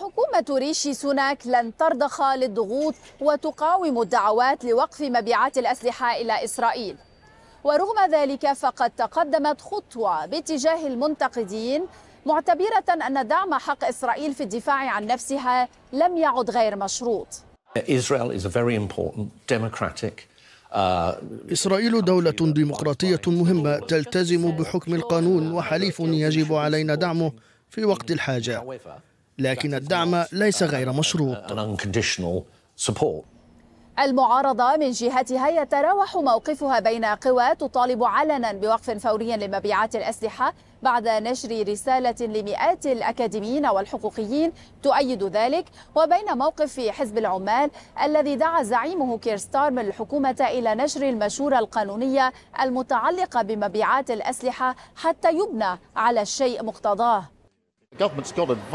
حكومة ريشي سوناك لن ترضخ للضغوط وتقاوم الدعوات لوقف مبيعات الأسلحة إلى إسرائيل ورغم ذلك فقد تقدمت خطوة باتجاه المنتقدين معتبرة أن دعم حق إسرائيل في الدفاع عن نفسها لم يعد غير مشروط uh, إسرائيل دولة ديمقراطية مهمة تلتزم بحكم القانون وحليف يجب علينا دعمه في وقت الحاجة لكن الدعم ليس uh, غير مشروط uh, المعارضة من جهتها يتراوح موقفها بين قوى تطالب علنا بوقف فوري لمبيعات الأسلحة بعد نشر رسالة لمئات الأكاديميين والحقوقيين تؤيد ذلك وبين موقف حزب العمال الذي دعا زعيمه كيرستارمر الحكومة إلى نشر المشورة القانونية المتعلقة بمبيعات الأسلحة حتى يبنى على الشيء مقتضاه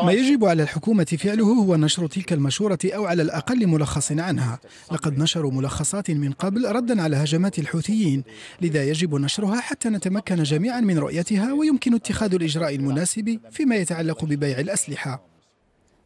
ما يجب على الحكومة فعله هو نشر تلك المشورة أو على الأقل ملخص عنها لقد نشروا ملخصات من قبل ردا على هجمات الحوثيين لذا يجب نشرها حتى نتمكن جميعا من رؤيتها ويمكن اتخاذ الإجراء المناسب فيما يتعلق ببيع الأسلحة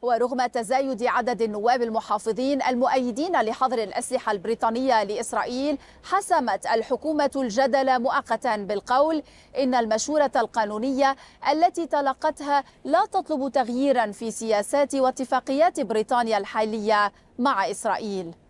ورغم تزايد عدد النواب المحافظين المؤيدين لحظر الأسلحة البريطانية لإسرائيل حسمت الحكومة الجدل مؤقتا بالقول إن المشورة القانونية التي تلقتها لا تطلب تغييرا في سياسات واتفاقيات بريطانيا الحالية مع إسرائيل